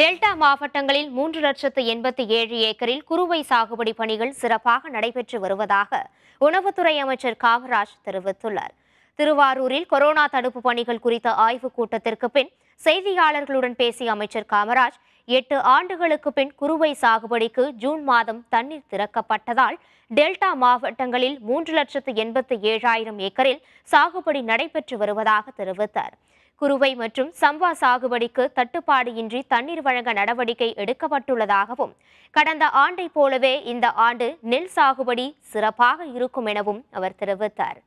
delta மாவட்டங்களில் மூன்று லட்சத்து எண்பத்தி ஏழு ஏக்கரில் குறுவை சாகுபடி பணிகள் சிறப்பாக நடைபெற்று வருவதாக உணவுத்துறை அமைச்சர் காமராஜ் தெரிவித்துள்ளார் திருவாரூரில் கொரோனா தடுப்பு பணிகள் குறித்த ஆய்வுக் கூட்டத்திற்கு பின் செய்தியாளர்களுடன் பேசிய அமைச்சர் காமராஜ் எட்டு ஆண்டுகளுக்கு பின் குறுவை சாகுபடிக்கு ஜூன் மாதம் தண்ணீர் திறக்கப்பட்டதால் டெல்டா மாவட்டங்களில் மூன்று லட்சத்து எண்பத்து ஏழாயிரம் ஏக்கரில் சாகுபடி நடைபெற்று வருவதாக தெரிவித்தார் குறுவை மற்றும் சம்பா சாகுபடிக்கு தட்டுப்பாடு இன்றி தண்ணீர் வழங்க நடவடிக்கை எடுக்கப்பட்டுள்ளதாகவும் கடந்த ஆண்டை போலவே இந்த ஆண்டு நெல் சாகுபடி சிறப்பாக இருக்கும் எனவும் அவர் தெரிவித்தார்